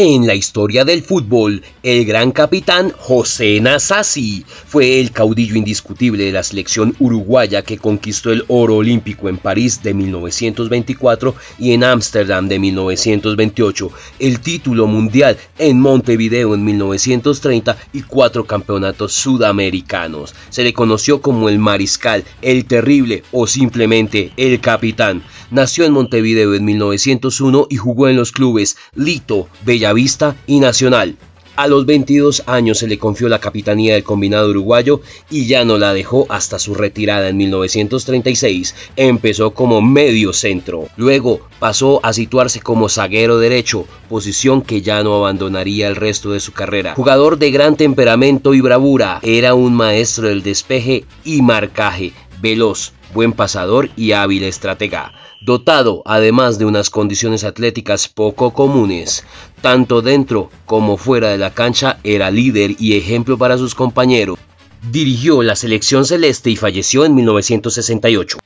En la historia del fútbol, el gran capitán José Nasasi fue el caudillo indiscutible de la selección uruguaya que conquistó el oro olímpico en París de 1924 y en Ámsterdam de 1928, el título mundial en Montevideo en 1930 y cuatro campeonatos sudamericanos. Se le conoció como el mariscal, el terrible o simplemente el capitán. Nació en Montevideo en 1901 y jugó en los clubes Lito, Bellavista y Nacional. A los 22 años se le confió la capitanía del combinado uruguayo y ya no la dejó hasta su retirada en 1936. Empezó como medio centro, luego pasó a situarse como zaguero derecho, posición que ya no abandonaría el resto de su carrera. Jugador de gran temperamento y bravura, era un maestro del despeje y marcaje, veloz, buen pasador y hábil estratega, dotado además de unas condiciones atléticas poco comunes. Tanto dentro como fuera de la cancha era líder y ejemplo para sus compañeros. Dirigió la selección celeste y falleció en 1968.